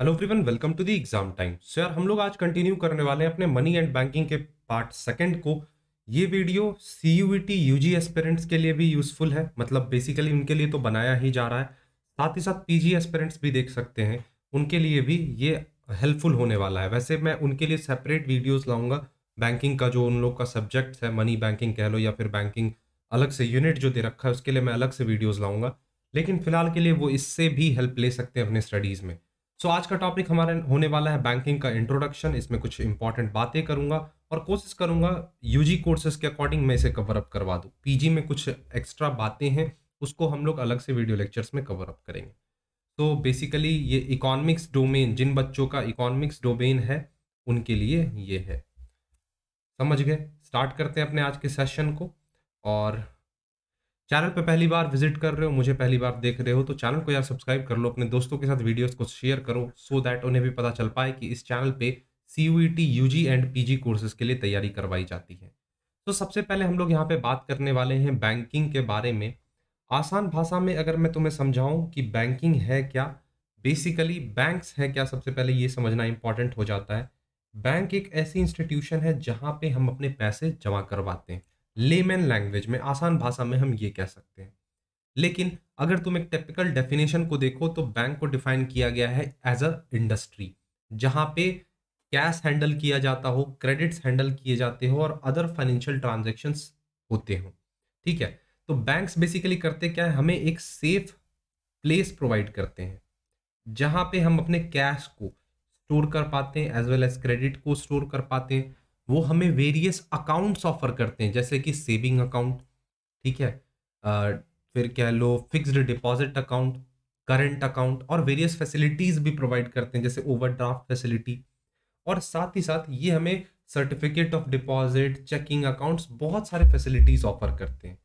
hello everyone welcome to the exam time sir हम लोग आज कंटिन्यू करने वाले हैं अपने मनी एंड बैंकिंग के पार्ट सेकंड को ये video C U E T U G aspirants के लिए भी यूजफुल है मतलब बेसिकली उनके लिए तो बनाया ही जा रहा है साथ ही साथ पी जी एस्पेरेंट्स भी देख सकते हैं उनके लिए भी ये हेल्पफुल होने वाला है वैसे मैं उनके लिए सेपरेट वीडियोज़ लाऊँगा बैंकिंग का जो उन लोग का सब्जेक्ट है मनी बैंकिंग कह लो या फिर बैंकिंग अलग से यूनिट जो दे रखा है उसके लिए मैं अलग से वीडियोज़ लाऊंगा लेकिन फिलहाल के लिए वो इससे भी हेल्प ले सकते हैं अपने स्टडीज़ में सो so, आज का टॉपिक हमारा होने वाला है बैंकिंग का इंट्रोडक्शन इसमें कुछ इंपॉर्टेंट बातें करूंगा और कोशिश करूंगा यूजी कोर्सेज के अकॉर्डिंग मैं इसे कवर अप करवा दूँ पीजी में कुछ एक्स्ट्रा बातें हैं उसको हम लोग अलग से वीडियो लेक्चर्स में कवर अप करेंगे तो बेसिकली ये इकोनॉमिक्स डोमेन जिन बच्चों का इकोनॉमिक्स डोमेन है उनके लिए ये है समझ गए स्टार्ट करते हैं अपने आज के सेशन को और चैनल पर पहली बार विजिट कर रहे हो मुझे पहली बार देख रहे हो तो चैनल को यार सब्सक्राइब कर लो अपने दोस्तों के साथ वीडियोस को शेयर करो सो दैट उन्हें भी पता चल पाए कि इस चैनल पे C U T U G and P G courses के लिए तैयारी करवाई जाती है तो सबसे पहले हम लोग यहाँ पे बात करने वाले हैं बैंकिंग के बारे में आसान भाषा में अगर मैं तुम्हें समझाऊँ कि बैंकिंग है क्या बेसिकली बैंक्स है क्या सबसे पहले ये समझना इंपॉर्टेंट हो जाता है बैंक एक ऐसी इंस्टीट्यूशन है जहाँ पर हम अपने पैसे जमा करवाते हैं लेमैन लैंग्वेज में आसान भाषा में हम ये कह सकते हैं लेकिन अगर तुम एक टिपिकल डेफिनेशन को देखो तो बैंक को डिफाइन किया गया है एज अ इंडस्ट्री जहाँ पे कैश हैंडल किया जाता हो क्रेडिट्स हैंडल किए जाते हो और अदर फाइनेंशियल ट्रांजेक्शन्स होते हो ठीक है तो बैंक्स बेसिकली करते क्या है हमें एक सेफ प्लेस प्रोवाइड करते हैं जहाँ पे हम अपने कैश को स्टोर कर पाते हैं एज वेल एज क्रेडिट को स्टोर कर पाते हैं वो हमें वेरियस अकाउंट्स ऑफर करते हैं जैसे कि सेविंग अकाउंट ठीक है आ, फिर कह लो fixed deposit account current account और वेरियस फैसिलिटीज़ भी प्रोवाइड करते हैं जैसे ओवरड्राफ्ट फैसिलिटी और साथ ही साथ ये हमें certificate of deposit checking accounts बहुत सारे फैसिलिटीज़ ऑफर करते हैं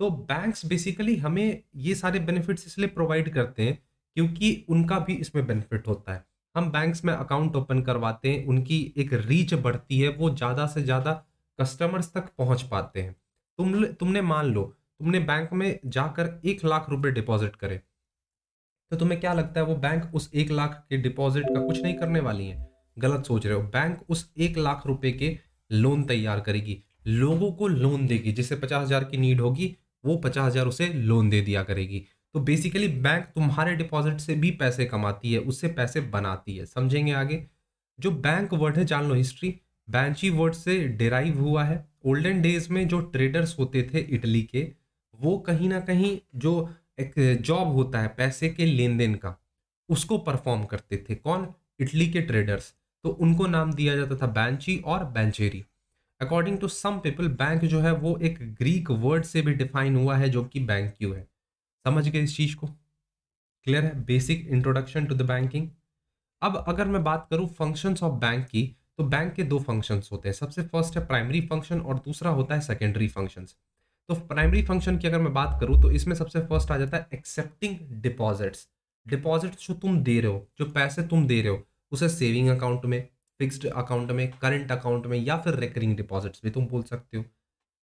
तो बैंक्स बेसिकली हमें ये सारे बेनिफिट्स इसलिए प्रोवाइड करते हैं क्योंकि उनका भी इसमें बेनिफिट होता है हम बैंक्स में अकाउंट ओपन करवाते हैं उनकी एक रीच बढ़ती है वो ज़्यादा से ज़्यादा कस्टमर्स तक पहुंच पाते हैं तुम तुमने मान लो तुमने बैंक में जाकर एक लाख रुपए डिपॉजिट करे तो तुम्हें क्या लगता है वो बैंक उस एक लाख के डिपॉजिट का कुछ नहीं करने वाली है गलत सोच रहे हो बैंक उस एक लाख रुपए के लोन तैयार करेगी लोगों को लोन देगी जिसे पचास हजार की नीड होगी वो पचास हजार उसे लोन दे दिया करेगी तो बेसिकली बैंक तुम्हारे डिपॉजिट से भी पैसे कमाती है उससे पैसे बनाती है समझेंगे आगे जो बैंक वर्ड है जान लो हिस्ट्री बैंची वर्ड से डिराइव हुआ है ओल्डन डेज में जो ट्रेडर्स होते थे इटली के वो कहीं ना कहीं जो एक जॉब होता है पैसे के लेन देन का उसको परफॉर्म करते थे कौन इटली के ट्रेडर्स तो उनको नाम दिया जाता था बैंची और बैंचेरी according to some people bank जो है वो एक ग्रीक वर्ड से भी डिफाइन हुआ है जो कि बैंक्यू है समझ गए इस चीज़ को क्लियर है basic introduction to the banking अब अगर मैं बात करूँ फंक्शंस ऑफ बैंक की तो बैंक के दो फंक्शंस होते हैं सबसे फर्स्ट है प्राइमरी फंक्शन और दूसरा होता है सेकेंडरी फंक्शंस तो प्राइमरी फंक्शन की अगर मैं बात करूँ तो इसमें सबसे फर्स्ट आ जाता है एक्सेप्टिंग डिपॉजिट्स डिपॉजिट्स जो तुम दे रहे हो जो पैसे तुम दे रहे हो उसे सेविंग अकाउंट में फिक्स्ड अकाउंट में करंट अकाउंट में या फिर रिकरिंग डिपॉजिट्स भी तुम बोल सकते हो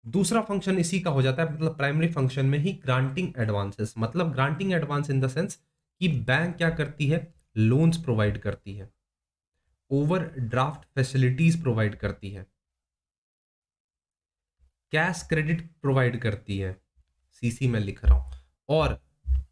दूसरा फंक्शन इसी का हो जाता है मतलब प्राइमरी फंक्शन में ही ग्रांटिंग एडवांसेस मतलब granting advance in the sense कि बैंक क्या करती है लोन्स प्रोवाइड करती है ओवर ड्राफ्ट फैसिलिटीज प्रोवाइड करती है कैश क्रेडिट प्रोवाइड करती है सीसी में लिख रहा हूं और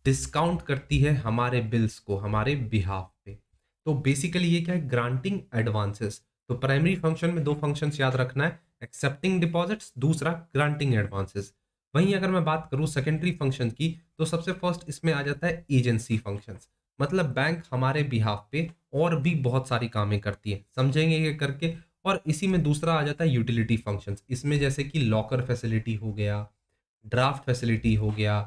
डिस्काउंट करती है हमारे बिल्स को हमारे बिहाफ पे तो बेसिकली ये क्या है ग्रांटिंग एडवांसेस तो प्राइमरी फंक्शन में दो फंक्शन याद रखना है एक्सेप्टिंग डिपॉजिट्स दूसरा ग्रांटिंग एडवांसेस वहीं अगर मैं बात करूँ सेकेंडरी फंक्शन की तो सबसे फर्स्ट इसमें आ जाता है एजेंसी फंक्शन मतलब बैंक हमारे बिहाफ पे और भी बहुत सारी कामें करती है समझेंगे ये करके और इसी में दूसरा आ जाता है यूटिलिटी फंक्शन इसमें जैसे कि लॉकर फैसिलिटी हो गया ड्राफ्ट फैसिलिटी हो गया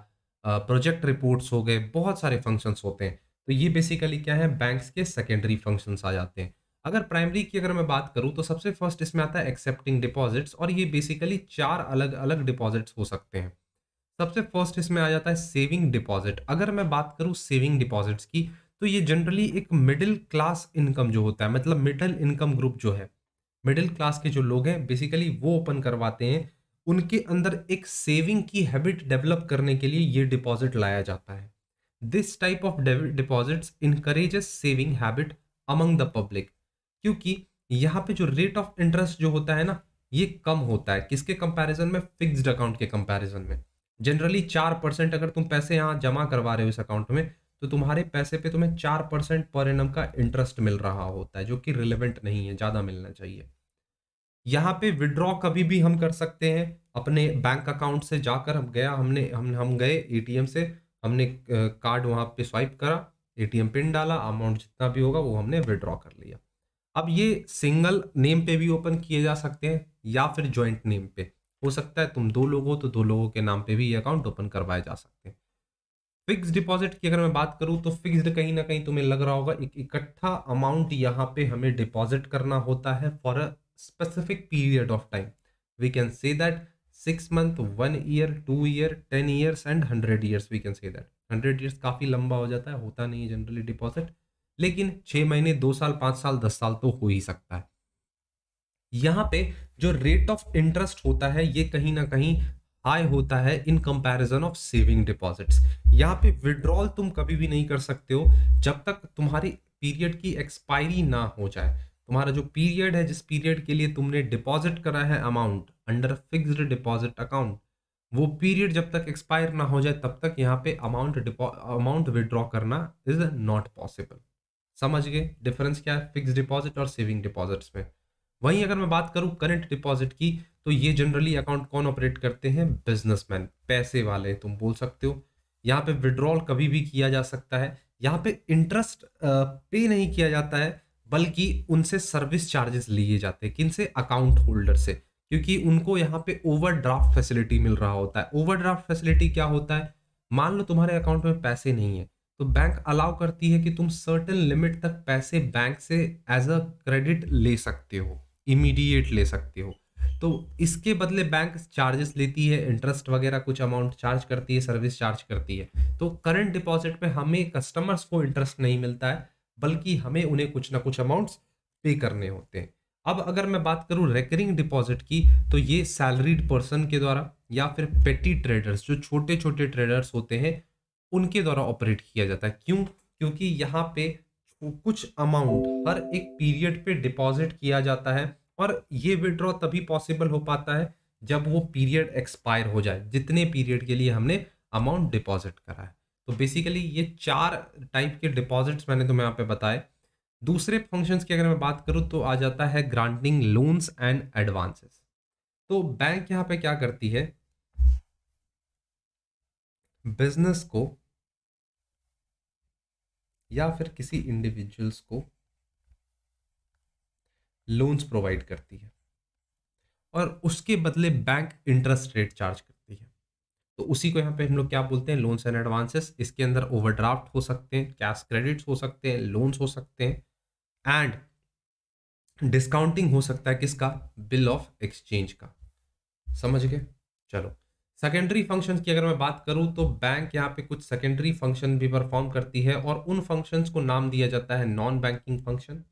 प्रोजेक्ट रिपोर्ट्स हो गए बहुत सारे फंक्शंस होते हैं तो ये बेसिकली क्या है बैंक्स के सेकेंडरी फंक्शंस आ जाते हैं अगर प्राइमरी की अगर मैं बात करूँ तो सबसे फर्स्ट इसमें आता है एक्सेप्टिंग डिपॉजिट्स और ये बेसिकली चार अलग अलग डिपॉजिट्स हो सकते हैं सबसे फर्स्ट इसमें आ जाता है सेविंग डिपॉजिट अगर मैं बात करूँ सेविंग डिपॉजिट्स की तो ये जनरली एक मिडिल क्लास इनकम जो होता है मतलब मिडिल इनकम ग्रुप जो है मिडिल क्लास के जो लोग हैं बेसिकली वो ओपन करवाते हैं उनके अंदर एक सेविंग की हैबिट डेवलप करने के लिए ये डिपॉजिट लाया जाता है this type of deposits encourages saving habit among the public क्योंकि यहाँ पे जो रेट ऑफ इंटरेस्ट जो होता है ना ये कम होता है किसके कंपैरिजन में फिक्स्ड अकाउंट के कंपैरिजन में जनरली चार परसेंट अगर तुम पैसे यहाँ जमा करवा रहे हो इस अकाउंट में तो तुम्हारे पैसे पे तुम्हें चार परसेंट पर एनम का इंटरेस्ट मिल रहा होता है जो कि रिलेवेंट नहीं है ज़्यादा मिलना चाहिए यहाँ पे विड्रॉ कभी भी हम कर सकते हैं अपने बैंक अकाउंट से जाकर हम गया हमने हम हम गए एटीएम से हमने कार्ड वहाँ पे स्वाइप करा एटीएम पिन डाला अमाउंट जितना भी होगा वो हमने विड्रॉ कर लिया अब ये सिंगल नेम पे भी ओपन किए जा सकते हैं या फिर ज्वाइंट नेम पे हो सकता है तुम दो लोगों तो दो लोगों के नाम पे भी ये अकाउंट ओपन करवाए जा सकते हैं फिक्स डिपॉजिट की अगर मैं बात करूं तो फिक्स्ड कहीं ना कहीं तुम्हें लग रहा होगा एक इकट्ठा अमाउंट यहाँ पे हमें डिपॉजिट करना होता है for a specific period of time we can say that six month one year two year ten years and hundred years we can say that hundred years काफ़ी लंबा हो जाता है होता नहीं है जनरली डिपॉजिट लेकिन छह महीने दो साल पाँच साल दस साल तो हो ही सकता है यहाँ पे जो रेट ऑफ इंटरेस्ट होता है ये कहीं ना कहीं हाई होता है in comparison of saving deposits यहाँ पे विड्रॉल तुम कभी भी नहीं कर सकते हो जब तक तुम्हारी पीरियड की एक्सपायरी ना हो जाए तुम्हारा जो पीरियड है जिस पीरियड के लिए तुमने डिपॉजिट करा है amount under fixed deposit account वो पीरियड जब तक एक्सपायर ना हो जाए तब तक यहाँ पे अमाउंट अमाउंट विड्रॉ करना इज नॉट पॉसिबल समझ गए डिफरेंस क्या है फिक्स डिपॉजिट और सेविंग डिपॉजिट्स में वहीं अगर मैं बात करूं करंट डिपॉजिट की तो ये जनरली अकाउंट कौन ऑपरेट करते हैं बिजनेसमैन पैसे वाले तुम बोल सकते हो यहाँ पे विड्रॉल कभी भी किया जा सकता है यहाँ पे इंटरेस्ट पे नहीं किया जाता है बल्कि उनसे सर्विस चार्जेस लिए जाते हैं किनसे अकाउंट होल्डर से क्योंकि उनको यहाँ पे ओवरड्राफ्ट फैसिलिटी मिल रहा होता है ओवरड्राफ्ट फैसिलिटी क्या होता है मान लो तुम्हारे अकाउंट में पैसे नहीं है तो बैंक अलाउ करती है कि तुम सर्टन लिमिट तक पैसे बैंक से एज अ क्रेडिट ले सकते हो इमीडिएट ले सकते हो तो इसके बदले बैंक चार्जेस लेती है इंटरेस्ट वगैरह कुछ अमाउंट चार्ज करती है सर्विस चार्ज करती है तो करंट डिपॉजिट पे हमें कस्टमर्स को इंटरेस्ट नहीं मिलता है बल्कि हमें उन्हें कुछ ना कुछ अमाउंट्स पे करने होते हैं अब अगर मैं बात करूं रेकरिंग डिपॉजिट की तो ये सैलरीड पर्सन के द्वारा या फिर पेटी ट्रेडर्स जो छोटे छोटे ट्रेडर्स होते हैं उनके द्वारा ऑपरेट किया जाता है क्यों क्योंकि यहाँ पे कुछ अमाउंट हर एक पीरियड पे डिपॉजिट किया जाता है और ये विड्रॉ तभी पॉसिबल हो पाता है जब वो पीरियड एक्सपायर हो जाए जितने पीरियड के लिए हमने अमाउंट डिपॉजिट करा है तो बेसिकली ये चार टाइप के डिपॉजिट्स मैंने तुम्हें यहाँ पे बताए दूसरे फंक्शंस की अगर मैं बात करूँ तो आ जाता है ग्रांटिंग लोन्स एंड एडवांसेस तो बैंक यहाँ पे क्या करती है बिजनेस को या फिर किसी इंडिविजुअल्स को लोन्स प्रोवाइड करती है और उसके बदले बैंक इंटरेस्ट रेट चार्ज करती है तो उसी को यहाँ पे हम लोग क्या बोलते हैं लोन्स एंड एडवांसेस इसके अंदर ओवरड्राफ्ट हो सकते हैं कैश क्रेडिट्स हो सकते हैं लोन्स हो सकते हैं एंड डिस्काउंटिंग हो सकता है किसका बिल ऑफ एक्सचेंज का समझ गए चलो सेकेंडरी फंक्शंस की अगर मैं बात करूं तो बैंक यहाँ पे कुछ सेकेंडरी फंक्शन भी परफॉर्म करती है और उन फंक्शंस को नाम दिया जाता है नॉन बैंकिंग फंक्शन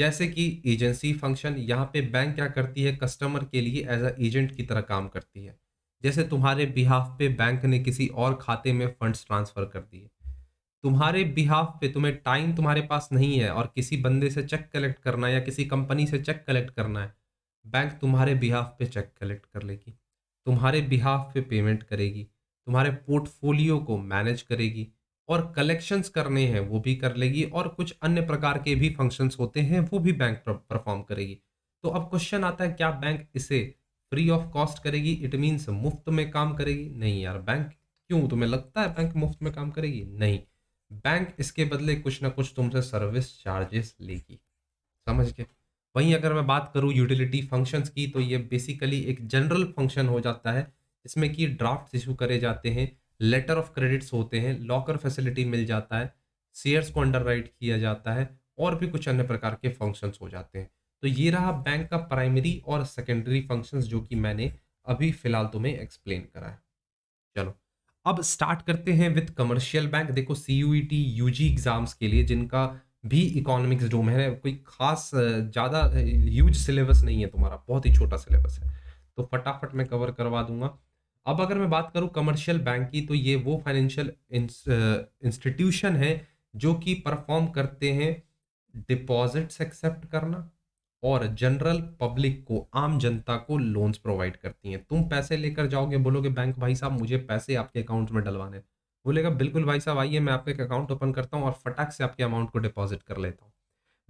जैसे कि एजेंसी फंक्शन यहाँ पे बैंक क्या करती है कस्टमर के लिए एज अ एजेंट की तरह काम करती है जैसे तुम्हारे बिहाफ पे बैंक ने किसी और खाते में फंड्स ट्रांसफ़र कर दिए तुम्हारे बिहाफ पे तुम्हें टाइम तुम्हारे पास नहीं है और किसी बंदे से चेक कलेक्ट करना है या किसी कंपनी से चेक कलेक्ट करना है बैंक तुम्हारे बिहाफ पे चेक कलेक्ट कर लेगी तुम्हारे बिहाफ पे पेमेंट करेगी तुम्हारे पोर्टफोलियो को मैनेज करेगी और कलेक्शंस करने हैं वो भी कर लेगी और कुछ अन्य प्रकार के भी फंक्शंस होते हैं वो भी बैंक परफॉर्म करेगी तो अब क्वेश्चन आता है क्या बैंक इसे फ्री ऑफ कॉस्ट करेगी इट मीन्स मुफ्त में काम करेगी नहीं यार बैंक क्यों तुम्हें लगता है बैंक मुफ्त में काम करेगी नहीं बैंक इसके बदले कुछ ना कुछ तुमसे सर्विस चार्जेस लेगी समझ गए वहीं अगर मैं बात करूँ यूटिलिटी फंक्शंस की तो ये बेसिकली एक जनरल फंक्शन हो जाता है इसमें कि ड्राफ्ट इशू करे जाते हैं लेटर ऑफ क्रेडिट्स होते हैं लॉकर फैसिलिटी मिल जाता है शेयर्स को अंडर किया जाता है और भी कुछ अन्य प्रकार के फंक्शंस हो जाते हैं तो ये रहा बैंक का प्राइमरी और सेकेंडरी फंक्शंस जो कि मैंने अभी फिलहाल तुम्हें एक्सप्लेन करा है चलो अब स्टार्ट करते हैं विथ कमर्शियल बैंक देखो C U E T U G exams के लिए जिनका भी इकोनॉमिक्स डोम है कोई खास ज़्यादा ह्यूज सिलेबस नहीं है तुम्हारा बहुत ही छोटा सिलेबस है तो फटाफट मैं कवर करवा दूंगा अब अगर मैं बात करूँ कमर्शियल बैंक की तो ये वो फाइनेंशियल इंस्टीट्यूशन है जो कि परफॉर्म करते हैं डिपॉजिट्स एक्सेप्ट करना और जनरल पब्लिक को आम जनता को लोन्स प्रोवाइड करती हैं तुम पैसे लेकर जाओगे बोलोगे बैंक भाई साहब मुझे पैसे आपके अकाउंट में डलवाने बोलेगा बिल्कुल भाई साहब आइए मैं आपका एक अकाउंट ओपन करता हूँ और फटाक से आपके अमाउंट को डिपॉजिट कर लेता हूँ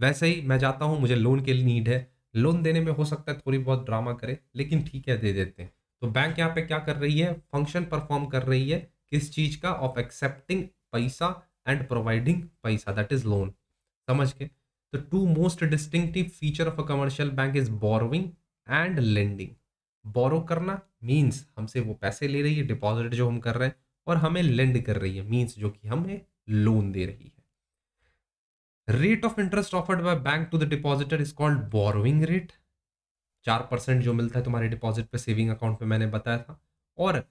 वैसे ही मैं जाता हूँ मुझे लोन के लिए नीड है लोन देने में हो सकता है थोड़ी बहुत ड्रामा करे लेकिन ठीक है दे देते हैं तो बैंक यहाँ पे क्या कर रही है फंक्शन परफॉर्म कर रही है किस चीज का ऑफ एक्सेप्टिंग पैसा एंड प्रोवाइडिंग पैसा दैट इज लोन समझ के तो to most distinctive feature of a commercial bank is borrowing and lending borrow करना मीन्स हमसे वो पैसे ले रही है डिपॉजिट जो हम कर रहे हैं और हमें लेंड कर रही है मीन्स जो कि हमें लोन दे रही है rate of interest offered by bank to the depositor is called borrowing rate चार परसेंट जो मिलता है तुम्हारे डिपॉजिट पे सेविंग अकाउंट पे मैंने बताया था और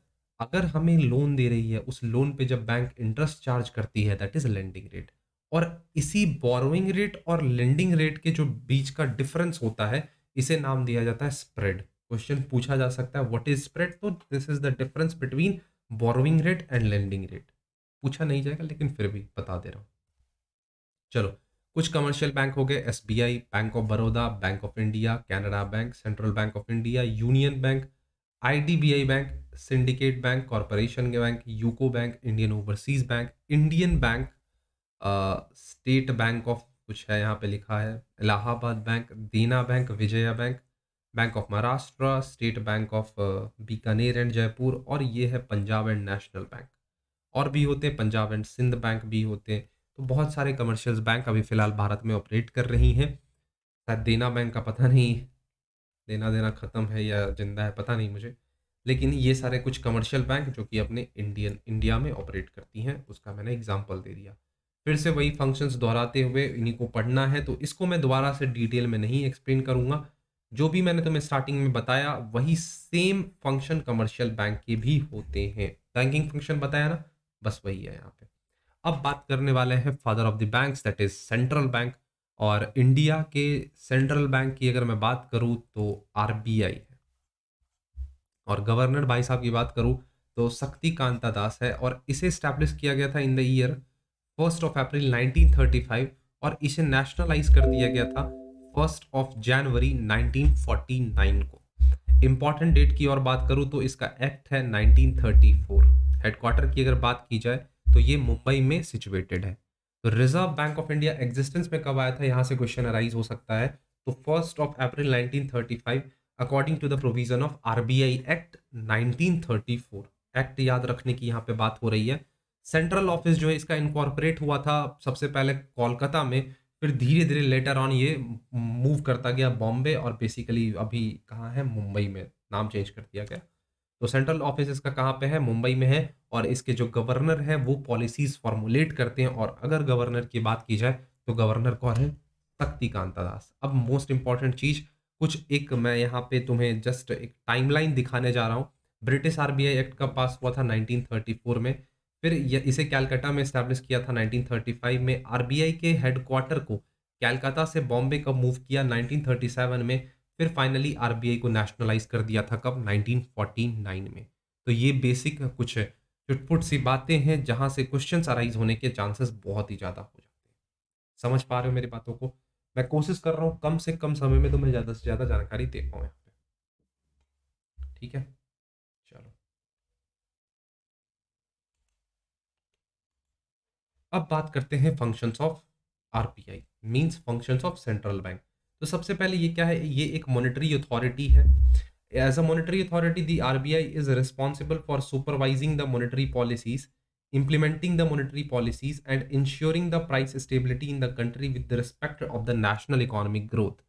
अगर हमें लोन दे रही है उस लोन पे जब बैंक इंटरेस्ट चार्ज करती है दैट इज लेंडिंग रेट और इसी बोरोइंग रेट और लेंडिंग रेट के जो बीच का डिफरेंस होता है इसे नाम दिया जाता है स्प्रेड क्वेश्चन पूछा जा सकता है व्हाट इज स्प्रेड तो this is the difference between borrowing rate and lending rate पूछा नहीं जाएगा लेकिन फिर भी बता दे रहा हूँ चलो कुछ कमर्शियल बैंक हो गए as Bank of Baroda Bank of India Canara Bank Central Bank of India Union Bank I Bank Syndicate Bank Corporation Bank UCO Bank Indian Overseas Bank Indian Bank State Bank of कुछ है यहाँ पे लिखा है Allahabad Bank Dena Bank Vijaya Bank Bank of Maharashtra State Bank of Bikaner and Jaipur और ये है Punjab and national bank और भी होते हैं पंजाब एंड सिंध बैंक भी होते हैं तो बहुत सारे कमर्शियल बैंक अभी फ़िलहाल भारत में ऑपरेट कर रही हैं शायद देना बैंक का पता नहीं देना देना ख़त्म है या जिंदा है पता नहीं मुझे लेकिन ये सारे कुछ कमर्शियल बैंक जो कि अपने इंडियन इंडिया में ऑपरेट करती हैं उसका मैंने एग्जाम्पल दे दिया फिर से वही फंक्शंस दोहराते हुए इन्हीं को पढ़ना है तो इसको मैं दोबारा से डिटेल में नहीं एक्सप्लेन करूँगा जो भी मैंने तुम्हें स्टार्टिंग में बताया वही सेम फंक्शन कमर्शियल बैंक के भी होते हैं बैंकिंग फंक्शन बताया ना बस वही है यहाँ पे अब बात करने वाले हैं father of the bank that is central bank और इंडिया के सेंट्रल बैंक की अगर मैं बात करूँ तो आर है और गवर्नर भाई साहब की बात करूँ तो शक्ति कांता दास है और इसे स्टैब्लिश किया गया था in the year first of April 1935 और इसे नेशनलाइज कर दिया गया था फर्स्ट ऑफ जनवरी 1949 को इंपॉर्टेंट डेट की और बात करूं तो इसका एक्ट है 1934 हेडक्वार्टर की अगर बात की जाए तो ये मुंबई में सिचुएटेड है तो Reserve Bank of India existence में कब आया था यहाँ से क्वेश्चन अराइज हो सकता है तो first of April 1935 according to the provision of RBI act 1934 act याद रखने की यहाँ पे बात हो रही है सेंट्रल ऑफिस जो है इसका इनकॉर्पोरेट हुआ था सबसे पहले कोलकाता में फिर धीरे धीरे लेटर ऑन ये मूव करता गया बॉम्बे और बेसिकली अभी कहाँ है मुंबई में नाम चेंज कर दिया गया तो सेंट्रल ऑफिस इसका कहाँ पे है मुंबई में है और इसके जो गवर्नर हैं वो पॉलिसीज फॉर्मुलेट करते हैं और अगर गवर्नर की बात की जाए तो गवर्नर कौन है शक्ति कांता दास अब मोस्ट इंपॉर्टेंट चीज़ कुछ एक मैं यहाँ पे तुम्हें जस्ट एक टाइमलाइन दिखाने जा रहा हूँ ब्रिटिश आरबीआई एक्ट का पास हुआ था 1934 में फिर इसे कैलकाटा में इस्टेब्लिश किया था 1935 में आरबीआई के हेडक्वार्टर को कैलकाता से बॉम्बे कब मूव किया 1937 में फिर फाइनली आरबीआई को नेशनलाइज कर दिया था कब 1949 में तो ये बेसिक कुछ चुटपुट सी बातें हैं जहाँ से क्वेश्चन अराइज होने के चांसेस बहुत ही ज़्यादा हो जाते हैं समझ पा रहे हो मेरी बातों को मैं कोशिश कर रहा हूँ कम से कम समय में मैं ज़्यादा से ज़्यादा जानकारी दे पाऊँ यहाँ पे ठीक है अब बात करते हैं functions of I means functions of central bank तो सबसे पहले ये क्या है ये एक मॉनेटरी अथॉरिटी है as a monetary authority the RBI is responsible for supervising the monetary policies implementing the monetary policies and ensuring the price stability in the country with respect of the national economic growth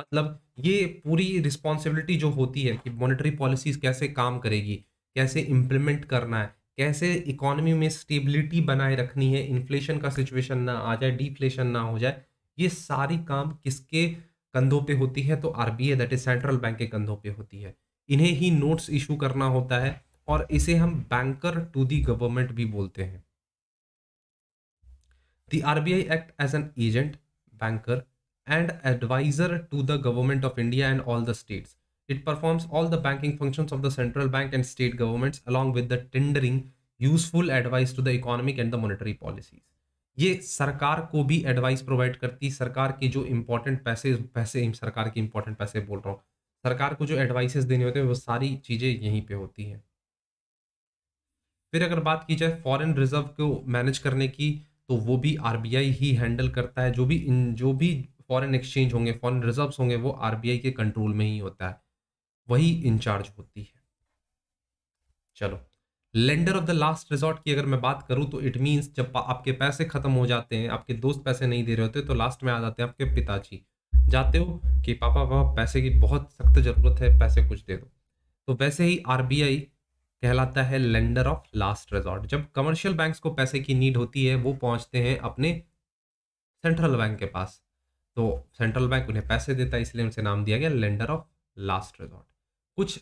मतलब ये पूरी responsibility जो होती है कि monetary policies कैसे काम करेगी कैसे इम्प्लीमेंट करना है कैसे इकोनॉमी में स्टेबिलिटी बनाए रखनी है इन्फ्लेशन का सिचुएशन ना आ जाए डिफ्लेशन ना हो जाए ये सारी काम किसके कंधों पे होती है तो RBI that is central bank के कंधों पे होती है इन्हें ही नोट्स इशू करना होता है और इसे हम बैंकर टू दी गवर्नमेंट भी बोलते हैं the RBI act as an agent banker and adviser to the government of India and all the states It performs all the banking functions of the central bank and state governments along with the tendering useful advice to the economic and the monetary policies ये सरकार को भी advice provide करती है सरकार के जो important पैसे पैसे सरकार के इम्पोर्टेंट पैसे बोल रहा हूँ सरकार को जो एडवाइसेस देने होते हैं वो सारी चीज़ें यहीं पे होती हैं फिर अगर बात की जाए फॉरेन रिजर्व को मैनेज करने की तो वो भी आरबीआई ही हैंडल करता है जो भी इन जो भी फॉरेन एक्सचेंज होंगे फॉरेन रिजर्व्स होंगे वो आरबीआई के कंट्रोल में ही होता है वही इंचार्ज होती है चलो lender of the last resort की अगर मैं बात करूं तो इट मीन्स जब आपके पैसे खत्म हो जाते हैं आपके दोस्त पैसे नहीं दे रहे होते तो लास्ट में आ जाते हैं आपके पिताजी जाते हो कि पापा पापा पैसे की बहुत सख्त ज़रूरत है पैसे कुछ दे दो तो वैसे ही आर कहलाता है लेंडर ऑफ लास्ट रिजॉर्ट जब कमर्शियल बैंक को पैसे की नीड होती है वो पहुंचते हैं अपने सेंट्रल बैंक के पास तो सेंट्रल बैंक उन्हें पैसे देता है इसलिए उनसे नाम दिया गया लेंडर ऑफ लास्ट रिजॉर्ट कुछ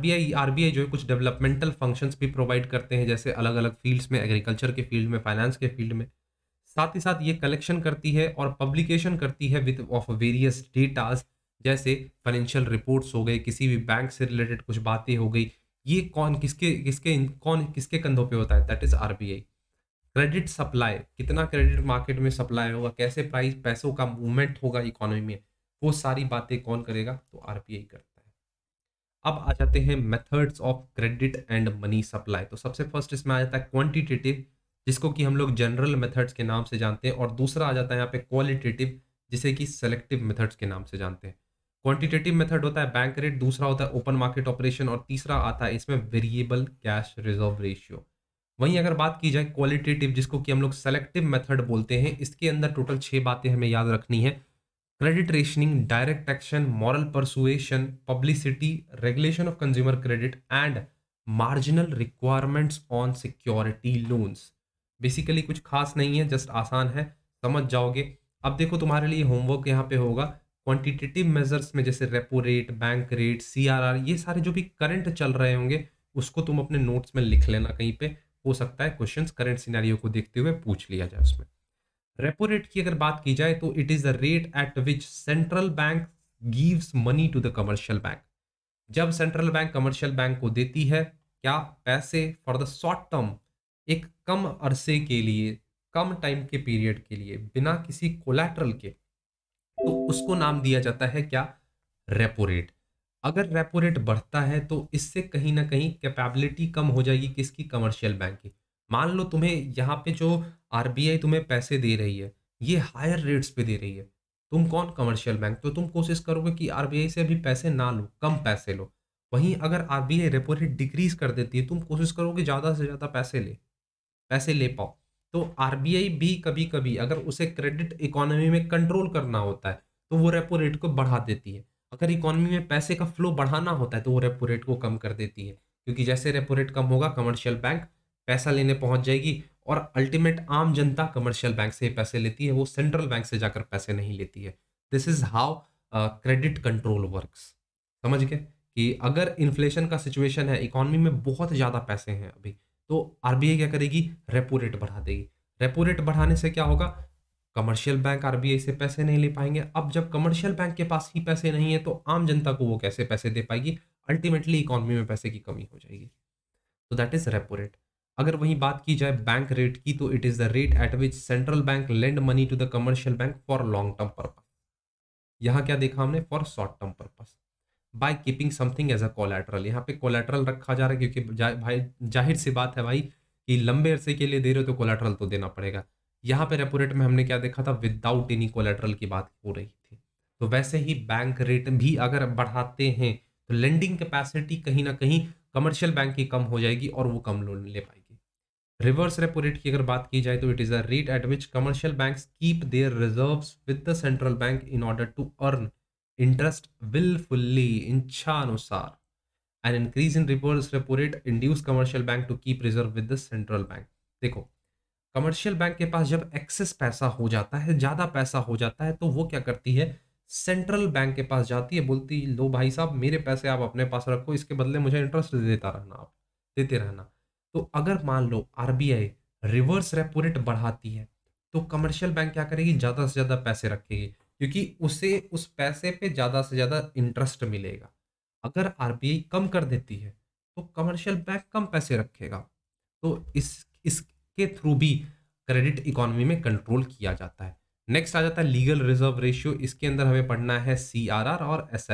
बी आई जो है कुछ डेवलपमेंटल फंक्शंस भी प्रोवाइड करते हैं जैसे अलग अलग फील्ड्स में एग्रीकल्चर के फील्ड में फाइनेंस के फील्ड में साथ ही साथ ये कलेक्शन करती है और पब्लिकेशन करती है विद ऑफ वेरियस डेटाज जैसे फाइनेंशियल रिपोर्ट्स हो गए किसी भी बैंक से रिलेटेड कुछ बातें हो गई ये कौन किसके किसके कौन किसके कंधों पे होता है that is our credit supply कितना क्रेडिट मार्केट में सप्लाई होगा कैसे प्राइस पैसों का मूवमेंट होगा इकोनॉमी में वो सारी बातें कौन करेगा तो आर करता अब आ जाते हैं methods of credit and money supply तो सबसे फर्स्ट इसमें आ जाता है क्वांटिटेटिव जिसको कि हम लोग जनरल मेथड्स के नाम से जानते हैं और दूसरा आ जाता है यहाँ पे क्वालिटेटिव जिसे कि सेलेक्टिव मेथड्स के नाम से जानते हैं क्वांटिटेटिव मेथड होता है बैंक रेट दूसरा होता है ओपन मार्केट ऑपरेशन और तीसरा आता है इसमें वेरिएबल कैश रिजर्व रेशियो वहीं अगर बात की जाए क्वालिटेटिव जिसको कि हम लोग सेलेक्टिव मेथड बोलते हैं इसके अंदर टोटल छः बातें हमें याद रखनी है credit rationing direct action moral persuasion publicity regulation of consumer credit and marginal requirements on security loans basically कुछ खास नहीं है जस्ट आसान है समझ जाओगे अब देखो तुम्हारे लिए होमवर्क यहाँ पे होगा क्वांटिटेटिव मेजर्स में जैसे repo rate bank rate CRR ये सारे जो भी करंट चल रहे होंगे उसको तुम अपने नोट्स में लिख लेना कहीं पे हो सकता है क्वेश्चंस करंट सिनेरियो को देखते हुए पूछ लिया जाए उसमें रेपो रेट की अगर बात की जाए तो it is the rate at which central bank gives money to the commercial bank जब सेंट्रल बैंक कमर्शियल बैंक को देती है क्या पैसे फॉर द शॉर्ट टर्म एक कम अरसे के लिए कम टाइम के पीरियड के लिए बिना किसी कोलेट्रल के तो उसको नाम दिया जाता है क्या रेपो रेट अगर रेपो रेट बढ़ता है तो इससे कहीं ना कहीं कैपेबिलिटी कम हो जाएगी किसकी कमर्शियल बैंक की मान लो तुम्हें यहाँ पे जो आर तुम्हें पैसे दे रही है ये हायर रेट्स पे दे रही है तुम कौन कमर्शियल बैंक तो तुम कोशिश करोगे कि आर से अभी पैसे ना लो कम पैसे लो वहीं अगर आरबीआई रेपो रेट डिक्रीज कर देती है तुम कोशिश करोगे ज़्यादा से ज़्यादा पैसे ले पैसे ले पाओ तो आर भी कभी कभी अगर उसे क्रेडिट इकोनॉमी में कंट्रोल करना होता है तो वो रेपो रेट को बढ़ा देती है अगर इकोनॉमी में पैसे का फ्लो बढ़ाना होता है तो वो रेपो रेट को कम कर देती है क्योंकि जैसे रेपो रेट कम होगा कमर्शियल बैंक पैसा लेने पहुंच जाएगी और अल्टीमेट आम जनता कमर्शियल बैंक से पैसे लेती है वो सेंट्रल बैंक से जाकर पैसे नहीं लेती है this is how credit control work समझ गए कि अगर इन्फ्लेशन का सिचुएशन है इकोनॉमी में बहुत ज़्यादा पैसे हैं अभी तो आरबीआई क्या करेगी रेपो रेट बढ़ा देगी रेपो रेट बढ़ाने से क्या होगा कमर्शियल बैंक आरबीआई से पैसे नहीं ले पाएंगे अब जब कमर्शियल बैंक के पास ही पैसे नहीं है तो आम जनता को वो कैसे पैसे दे पाएगी अल्टीमेटली इकोनॉमी में पैसे की कमी हो जाएगी तो दैट इज रेपो रेट अगर वहीं बात की जाए बैंक रेट की तो it is the rate at which central bank lend money to the commercial bank for long term purpose यहाँ क्या देखा हमने for short term purpose by keeping something as a collateral यहाँ पे कोलेट्रल रखा जा रहा है क्योंकि जा, भाई जाहिर सी बात है भाई कि लंबे अरसे के लिए दे रहे हो तो कोलेट्रल तो देना पड़ेगा यहाँ पे रेपो रेट में हमने क्या देखा था विदाउट एनी कोलेट्रल की बात हो रही थी तो वैसे ही बैंक रेट भी अगर बढ़ाते हैं तो लेंडिंग कैपेसिटी कहीं ना कहीं कमर्शियल बैंक की कम हो जाएगी और वो कम लोन ले पाएगी रिवर्स रेपो रेट की अगर बात की जाए तो it is the rate at which commercial bank keep their reserve with the central bank in order to earn interest willfully अनुसार and increase in reverse repo rate induce commercial bank to keep reserve with the central bank देखो commercial bank के पास जब access पैसा हो जाता है ज़्यादा पैसा हो जाता है तो वो क्या करती है सेंट्रल बैंक के पास जाती है बोलती लो भाई साहब मेरे पैसे आप अपने पास रखो इसके बदले मुझे इंटरेस्ट देता रहना आप देते रहना तो अगर मान लो आरबीआई रिवर्स रेपो रेट बढ़ाती है तो कमर्शियल बैंक क्या करेगी ज़्यादा से ज़्यादा पैसे रखेगी क्योंकि उसे उस पैसे पे ज़्यादा से ज़्यादा इंटरेस्ट मिलेगा अगर आरबीआई कम कर देती है तो कमर्शियल बैंक कम पैसे रखेगा तो इस इसके थ्रू भी क्रेडिट इकोनॉमी में कंट्रोल किया जाता है नेक्स्ट आ जाता है लीगल रिजर्व रेशियो इसके अंदर हमें पढ़ना है सी और एस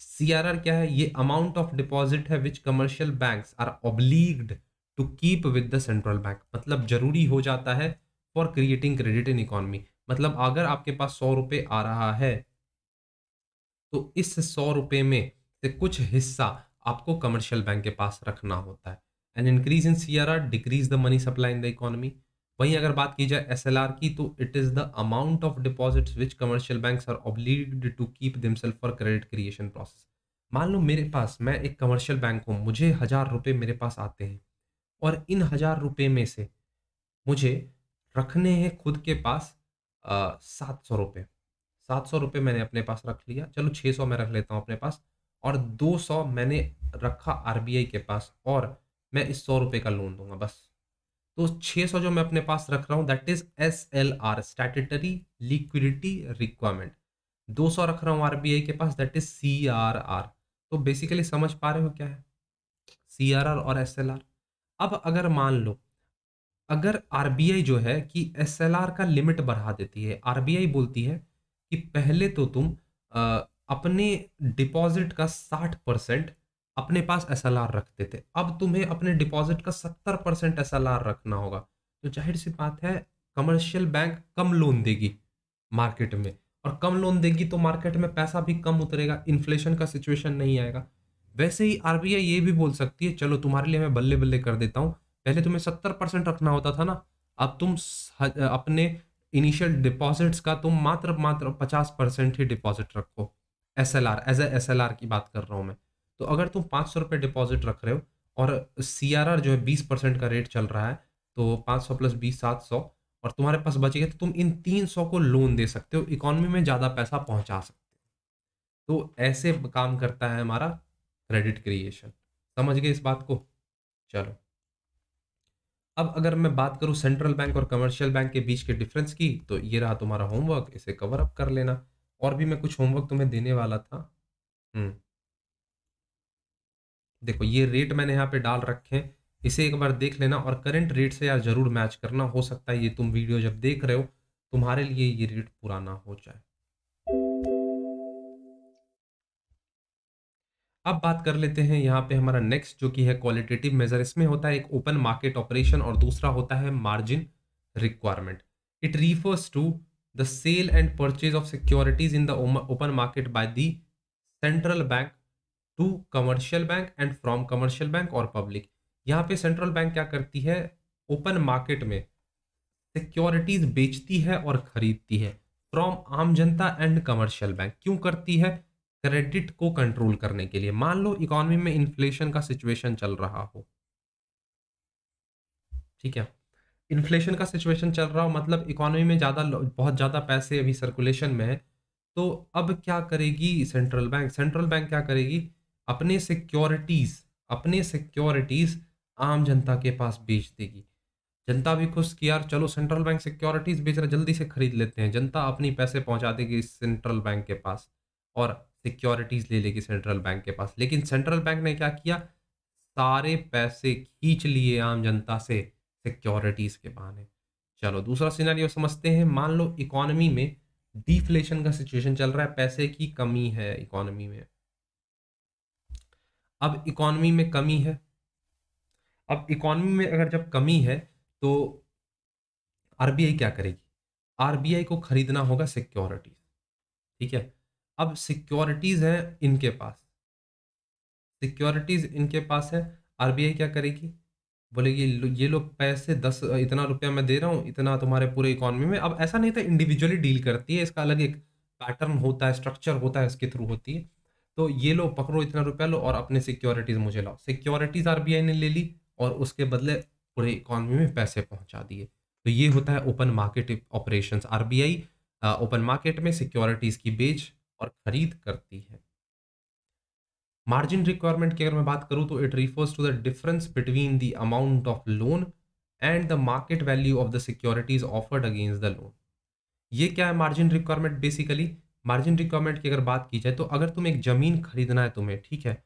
सीआरआर क्या है ये अमाउंट ऑफ डिपॉजिट है which commercial banks are obliged to keep with the central bank मतलब जरूरी हो जाता है for creating credit in economy मतलब अगर आपके पास सौ रुपये आ रहा है तो इस सौ रुपये में से कुछ हिस्सा आपको कमर्शियल बैंक के पास रखना होता है and increase in C R R decrease the money supply in the economy वहीं अगर बात की जाए एस एल आर की तो it is the amount of deposit which commercial bank are obliged to keep self for credit creation process मान लो मेरे पास मैं एक कमर्शियल बैंक हूँ मुझे हज़ार रुपये मेरे पास आते हैं और इन हजार रुपये में से मुझे रखने हैं खुद के पास सात सौ रुपये सात सौ रुपये मैंने अपने पास रख लिया चलो छः सौ मैं रख लेता हूँ अपने पास और दो सौ मैंने रखा आई के पास और मैं इस सौ रुपये का लोन दूंगा बस तो छः सौ जो मैं अपने पास रख रहा हूँ that is S L R statutory liquidity requirement दो सौ रख रहा हूँ आर के पास that is C R R तो बेसिकली समझ पा रहे हो क्या है सी आर आर और एस एल आर अब अगर मान लो अगर आर जो है कि एस का लिमिट बढ़ा देती है आर बोलती है कि पहले तो तुम आ, अपने डिपॉजिट का साठ परसेंट अपने पास एस रखते थे अब तुम्हें अपने डिपॉजिट का सत्तर परसेंट एस रखना होगा तो जाहिर सी बात है कमर्शियल बैंक कम लोन देगी मार्केट में और कम लोन देगी तो मार्केट में पैसा भी कम उतरेगा इन्फ्लेशन का सिचुएशन नहीं आएगा वैसे ही आरबीआई ये भी बोल सकती है चलो तुम्हारे लिए मैं बल्ले बल्ले कर देता हूँ पहले तुम्हें सत्तर परसेंट रखना होता था ना अब तुम अपने इनिशियल डिपॉजिट्स का तुम मात्र मात्र पचास परसेंट ही डिपॉजिट रखो S L R as a S L R की बात कर रहा हूँ मैं तो अगर तुम पाँच सौ रुपये डिपॉजिट रख रहे हो और सी आर आर जो है बीस परसेंट का रेट चल रहा है तो पाँच सौ प्लस बीस सात सौ और तुम्हारे पास बचेगा तो तुम इन तीन सौ को लोन दे सकते हो इकोनॉमी में ज़्यादा पैसा पहुँचा सकते हो तो ऐसे काम करता है हमारा क्रेडिट क्रिएशन समझ गए इस बात को चलो अब अगर मैं बात करूं सेंट्रल बैंक और कमर्शियल बैंक के बीच के डिफरेंस की तो ये रहा तुम्हारा होमवर्क इसे कवर अप कर लेना और भी मैं कुछ होमवर्क तुम्हें देने वाला था हम्म देखो ये रेट मैंने यहाँ पे डाल रखे हैं इसे एक बार देख लेना और करंट रेट से यार जरूर मैच करना हो सकता है ये तुम वीडियो जब देख रहे हो तुम्हारे लिए ये रेट पुराना हो जाए अब बात कर लेते हैं यहाँ पे हमारा नेक्स्ट जो कि है क्वालिटेटिव मेजर इसमें होता है एक ओपन मार्केट ऑपरेशन और दूसरा होता है margin requirement it refers to the sale and purchase of securities in the open market by the central bank to commercial bank and from commercial bank और public यहाँ पे सेंट्रल बैंक क्या करती है ओपन मार्केट में securities बेचती है और खरीदती है फ्रॉम आम जनता एंड कमर्शियल बैंक क्यों करती है क्रेडिट को कंट्रोल करने के लिए मान लो इकोनॉमी में इन्फ्लेशन का सिचुएशन चल रहा हो ठीक है इन्फ्लेशन का सिचुएशन चल रहा हो मतलब इकोनॉमी में ज़्यादा बहुत ज़्यादा पैसे अभी सर्कुलेशन में है तो अब क्या करेगी सेंट्रल बैंक सेंट्रल बैंक क्या करेगी अपने सिक्योरिटीज़ अपने सिक्योरिटीज़ आम जनता के पास बेच देगी जनता भी खुश कि यार चलो सेंट्रल बैंक सिक्योरिटीज़ बेच रहा जल्दी से खरीद लेते हैं जनता अपनी पैसे पहुंचा देगी सेंट्रल बैंक के पास और सिक्योरिटीज ले लेगी सेंट्रल बैंक के पास लेकिन सेंट्रल बैंक ने क्या किया सारे पैसे खींच लिए आम जनता से सिक्योरिटीज के बहाने चलो दूसरा सिनेरियो समझते हैं मान लो इकोनॉमी में डिफ्लेशन का सिचुएशन चल रहा है पैसे की कमी है इकोनॉमी में अब इकोनॉमी में कमी है अब इकोनॉमी में अगर जब कमी है तो आरबीआई क्या करेगी आरबीआई को खरीदना होगा सिक्योरिटीज ठीक है अब सिक्योरिटीज़ हैं इनके पास सिक्योरिटीज़ इनके पास है आरबीआई क्या करेगी बोलेगी ये लो पैसे दस इतना रुपया मैं दे रहा हूँ इतना तुम्हारे पूरे इकोनॉमी में अब ऐसा नहीं था इंडिविजुअली डील करती है इसका अलग एक पैटर्न होता है स्ट्रक्चर होता है इसके थ्रू होती है तो ये लो पकड़ो इतना रुपया लो और अपने सिक्योरिटीज़ मुझे लाओ सिक्योरिटीज़ आरबीआई ने ले ली और उसके बदले पूरे इकोनॉमी में पैसे पहुंचा दिए तो ये होता है open market operations RBI open market में सिक्योरिटीज़ की बेच और खरीद करती है मार्जिन रिक्वायरमेंट की अगर मैं बात करूं तो it refers to the difference between the amount of loan and the market value of the securities offered against the loan ये क्या है margin requirement basically margin requirement की अगर बात की जाए तो अगर तुम एक ज़मीन खरीदना है तुम्हें ठीक है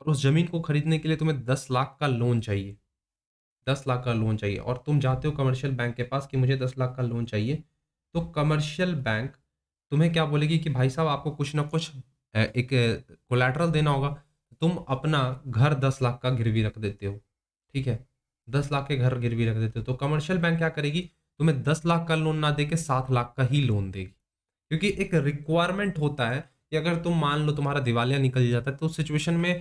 और उस ज़मीन को खरीदने के लिए तुम्हें दस लाख का लोन चाहिए दस लाख का लोन चाहिए और तुम जाते हो कमर्शियल बैंक के पास कि मुझे दस लाख का लोन चाहिए तो कमर्शियल बैंक तुम्हें क्या बोलेगी कि भाई साहब आपको कुछ ना कुछ एक कोलेट्रल देना होगा तुम अपना घर दस लाख का गिरवी रख देते हो ठीक है दस लाख के घर गिरवी रख देते हो तो कमर्शियल बैंक क्या करेगी तुम्हें दस लाख का लोन ना दे के सात लाख का ही लोन देगी क्योंकि एक रिक्वायरमेंट होता है कि अगर तुम मान लो तुम्हारा दिवालिया निकल जाता है तो उस सिचुएशन में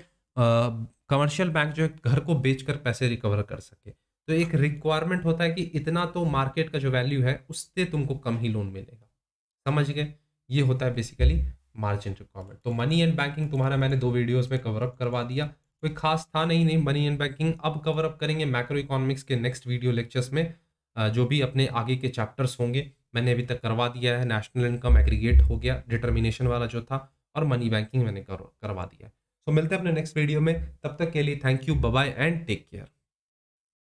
कमर्शियल बैंक जो है घर को बेच कर पैसे रिकवर कर सके तो एक रिक्वायरमेंट होता है कि इतना तो मार्केट का जो वैल्यू है उससे तुमको कम ही लोन मिलेगा समझ गए ये होता है बेसिकली मार्जिन रिक्वायरमेंट तो मनी एंड बैंकिंग तुम्हारा मैंने दो वीडियोस में कवरअप करवा दिया कोई खास था नहीं नहीं मनी एंड बैंकिंग अब कवरअप करेंगे मैक्रो इकोनॉमिक्स के नेक्स्ट वीडियो लेक्चर्स में जो भी अपने आगे के चैप्टर्स होंगे मैंने अभी तक करवा दिया है नेशनल इनकम एग्रीगेट हो गया डिटर्मिनेशन वाला जो था और मनी बैंकिंग मैंने करवा दिया है सो मिलते हैं अपने नेक्स्ट वीडियो में तब तक के लिए thank you bye and take care